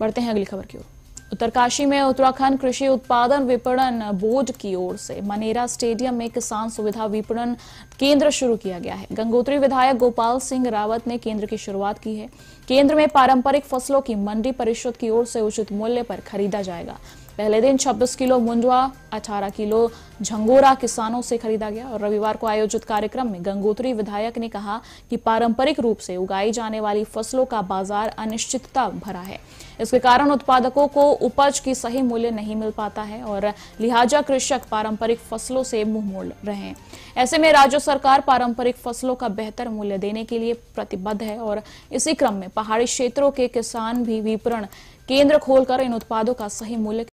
बढ़ते हैं अगली खबर की ओर उत्तरकाशी में उत्तराखंड कृषि उत्पादन विपणन बोर्ड की ओर से मनेरा स्टेडियम में किसान सुविधा विपणन केंद्र शुरू किया गया है गंगोत्री विधायक गोपाल सिंह रावत ने केंद्र की शुरुआत की है केंद्र में पारंपरिक फसलों की मंडी परिषद की ओर से उचित मूल्य पर खरीदा जाएगा पहले दिन 26 किलो मुंडवा 18 किलो झंगोरा किसानों से खरीदा गया और रविवार को आयोजित कार्यक्रम में गंगोत्री विधायक ने कहा कि पारंपरिक रूप से उगाई जाने वाली फसलों का बाजार अनिश्चितता भरा है इसके कारण उत्पादकों को उपज की सही मूल्य नहीं मिल पाता है और लिहाजा कृषक पारंपरिक फसलों से मुंह मोड़ रहे हैं ऐसे में राज्य सरकार पारंपरिक फसलों का बेहतर मूल्य देने के लिए प्रतिबद्ध है और इसी क्रम में पहाड़ी क्षेत्रों के किसान भी विपणन केंद्र खोलकर इन उत्पादों का सही मूल्य